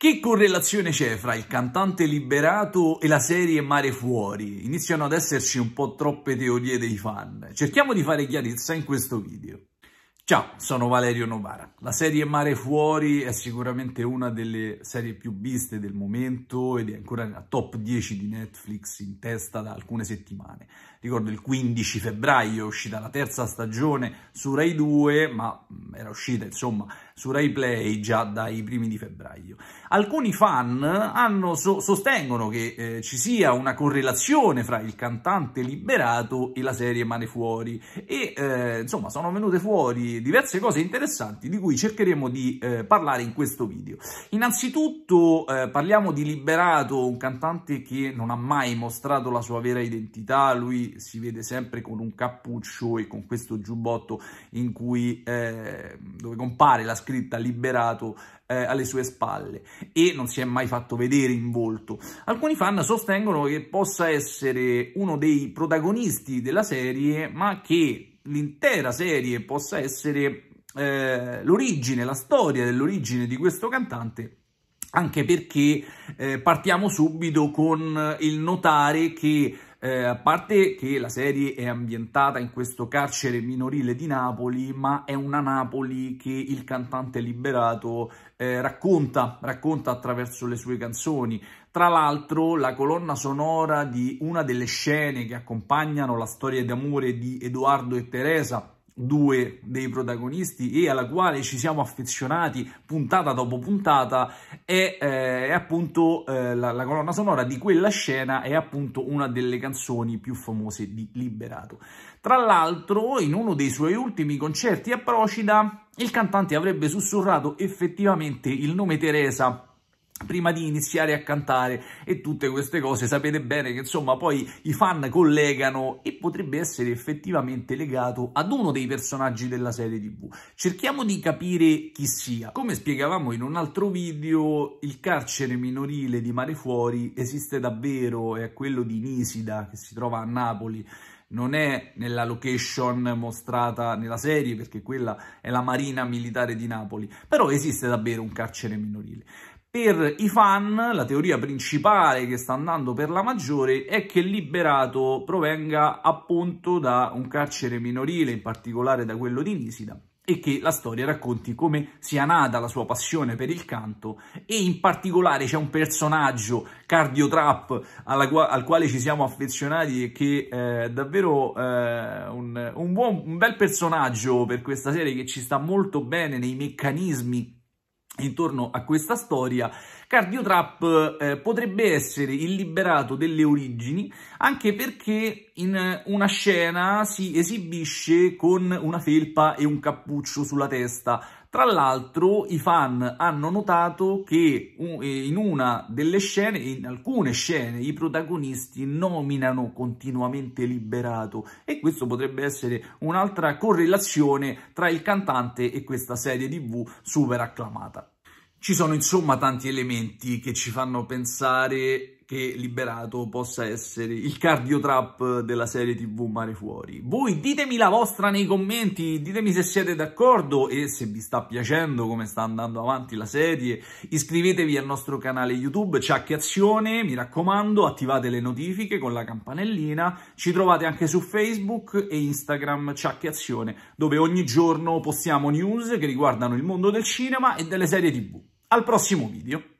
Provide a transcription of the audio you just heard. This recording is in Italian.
Che correlazione c'è fra il cantante liberato e la serie Mare Fuori? Iniziano ad esserci un po' troppe teorie dei fan. Cerchiamo di fare chiarezza in questo video. Ciao, sono Valerio Novara. La serie Mare Fuori è sicuramente una delle serie più viste del momento ed è ancora nella top 10 di Netflix in testa da alcune settimane. Ricordo il 15 febbraio è uscita la terza stagione su Rai 2, ma mm, era uscita insomma su Rai Play già dai primi di febbraio. Alcuni fan hanno, so, sostengono che eh, ci sia una correlazione fra il cantante liberato e la serie Mare Fuori e eh, insomma sono venute fuori diverse cose interessanti di cui cercheremo di eh, parlare in questo video. Innanzitutto eh, parliamo di Liberato, un cantante che non ha mai mostrato la sua vera identità, lui si vede sempre con un cappuccio e con questo giubbotto in cui, eh, dove compare la scritta Liberato eh, alle sue spalle e non si è mai fatto vedere in volto. Alcuni fan sostengono che possa essere uno dei protagonisti della serie, ma che l'intera serie possa essere eh, l'origine, la storia dell'origine di questo cantante anche perché eh, partiamo subito con il notare che eh, a parte che la serie è ambientata in questo carcere minorile di Napoli, ma è una Napoli che il cantante liberato eh, racconta, racconta attraverso le sue canzoni. Tra l'altro la colonna sonora di una delle scene che accompagnano la storia d'amore di Edoardo e Teresa, due dei protagonisti e alla quale ci siamo affezionati puntata dopo puntata è, eh, è appunto eh, la, la, colonna sonora di quella scena è appunto una delle canzoni più famose di Liberato. Tra l'altro in uno dei suoi ultimi concerti a Procida il cantante avrebbe sussurrato effettivamente il nome Teresa prima di iniziare a cantare e tutte queste cose sapete bene che insomma poi i fan collegano e potrebbe essere effettivamente legato ad uno dei personaggi della serie tv cerchiamo di capire chi sia come spiegavamo in un altro video il carcere minorile di Mare Fuori esiste davvero è quello di Nisida che si trova a Napoli non è nella location mostrata nella serie perché quella è la marina militare di Napoli però esiste davvero un carcere minorile per i fan la teoria principale che sta andando per la maggiore è che liberato provenga appunto da un carcere minorile, in particolare da quello di Nisida, e che la storia racconti come sia nata la sua passione per il canto e in particolare c'è un personaggio cardiotrap qua al quale ci siamo affezionati e che è eh, davvero eh, un, un, buon, un bel personaggio per questa serie che ci sta molto bene nei meccanismi intorno a questa storia, Cardio Trap eh, potrebbe essere il liberato delle origini, anche perché in una scena si esibisce con una felpa e un cappuccio sulla testa, tra l'altro i fan hanno notato che eh, in una delle scene, in alcune scene, i protagonisti nominano continuamente Liberato e questo potrebbe essere un'altra correlazione tra il cantante e questa serie tv super acclamata. Ci sono insomma tanti elementi che ci fanno pensare che Liberato possa essere il cardio trap della serie tv Mare Fuori. Voi ditemi la vostra nei commenti, ditemi se siete d'accordo e se vi sta piacendo come sta andando avanti la serie. Iscrivetevi al nostro canale YouTube, Azione, mi raccomando, attivate le notifiche con la campanellina. Ci trovate anche su Facebook e Instagram Azione, dove ogni giorno postiamo news che riguardano il mondo del cinema e delle serie tv. Al prossimo video!